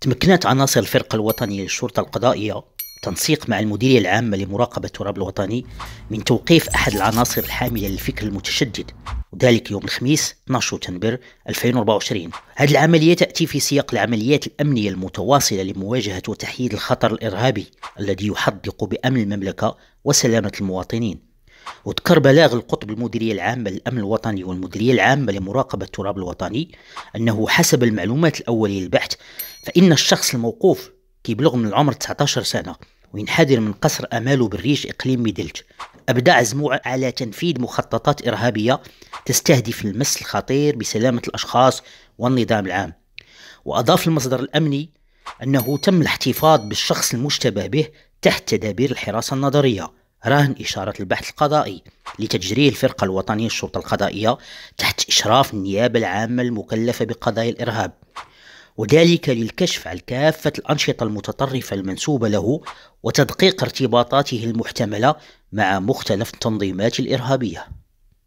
تمكنت عناصر الفرقة الوطنية للشرطة القضائية تنسيق مع المديرية العامة لمراقبة التراب الوطني من توقيف أحد العناصر الحاملة للفكر المتشدد وذلك يوم الخميس 12 تنبر 2024 هذه العملية تأتي في سياق العمليات الأمنية المتواصلة لمواجهة وتحييد الخطر الإرهابي الذي يحدق بأمن المملكة وسلامة المواطنين وذكر بلاغ القطب المديرية العامة للأمن الوطني والمديرية العامة لمراقبة التراب الوطني أنه حسب المعلومات الأولية للبحث فإن الشخص الموقوف كيبلغ من العمر 19 سنة وينحدر من قصر أماله بالريش إقليم ميدلج أبدع زموع على تنفيذ مخططات إرهابية تستهدف المس الخطير بسلامة الأشخاص والنظام العام وأضاف المصدر الأمني أنه تم الاحتفاظ بالشخص المشتبه به تحت تدابير الحراسة النظرية رهن إشارة البحث القضائي لتجريه الفرقة الوطنية الشرطة القضائية تحت إشراف النيابة العامة المكلفة بقضايا الإرهاب وذلك للكشف عن كافة الأنشطة المتطرفة المنسوبة له وتدقيق ارتباطاته المحتملة مع مختلف التنظيمات الإرهابية